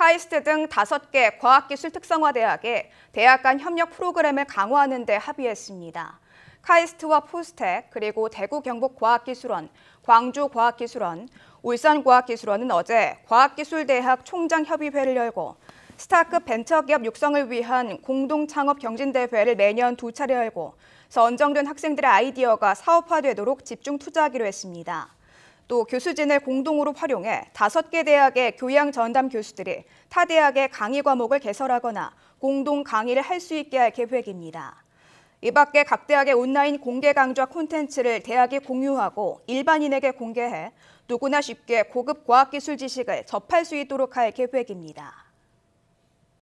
카이스트 등 다섯 개 과학기술 특성화 대학의 대학 간 협력 프로그램을 강화하는 데 합의했습니다. 카이스트와 포스텍, 그리고 대구 경북과학기술원, 광주과학기술원, 울산과학기술원은 어제 과학기술대학 총장협의회를 열고 스타크 벤처기업 육성을 위한 공동창업 경진대회를 매년 두 차례 열고 선정된 학생들의 아이디어가 사업화되도록 집중 투자하기로 했습니다. 또 교수진을 공동으로 활용해 다섯 개 대학의 교양 전담 교수들이 타 대학의 강의 과목을 개설하거나 공동 강의를 할 수 있게 할 계획입니다. 이 밖에 각 대학의 온라인 공개 강좌 콘텐츠를 대학이 공유하고 일반인에게 공개해 누구나 쉽게 고급 과학기술 지식을 접할 수 있도록 할 계획입니다.